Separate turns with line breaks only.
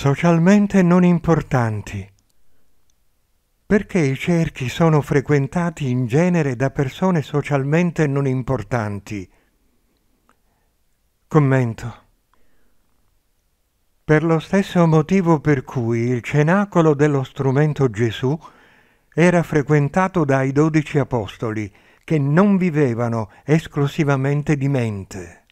socialmente non importanti. Perché i cerchi sono frequentati in genere da persone socialmente non importanti? Commento. Per lo stesso motivo per cui il cenacolo dello strumento Gesù era frequentato dai dodici apostoli, che non vivevano esclusivamente di mente.